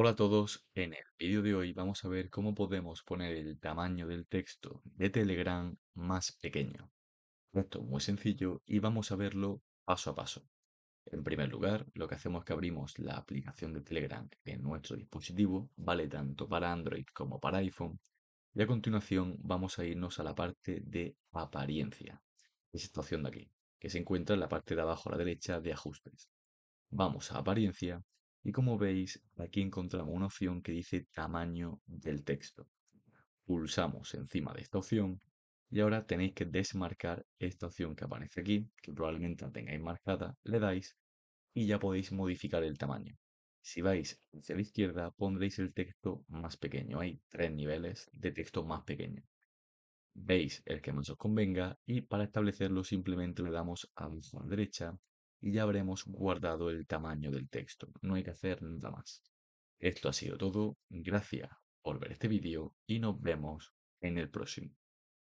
Hola a todos, en el vídeo de hoy vamos a ver cómo podemos poner el tamaño del texto de Telegram más pequeño. Esto es muy sencillo y vamos a verlo paso a paso. En primer lugar, lo que hacemos es que abrimos la aplicación de Telegram en nuestro dispositivo, vale tanto para Android como para iPhone, y a continuación vamos a irnos a la parte de apariencia, es esta opción de aquí, que se encuentra en la parte de abajo a la derecha de ajustes. Vamos a apariencia y como veis, aquí encontramos una opción que dice tamaño del texto. Pulsamos encima de esta opción y ahora tenéis que desmarcar esta opción que aparece aquí, que probablemente la tengáis marcada, le dais y ya podéis modificar el tamaño. Si vais hacia la izquierda pondréis el texto más pequeño, hay tres niveles de texto más pequeño. Veis el que más os convenga y para establecerlo simplemente le damos a la derecha y ya habremos guardado el tamaño del texto. No hay que hacer nada más. Esto ha sido todo. Gracias por ver este vídeo y nos vemos en el próximo.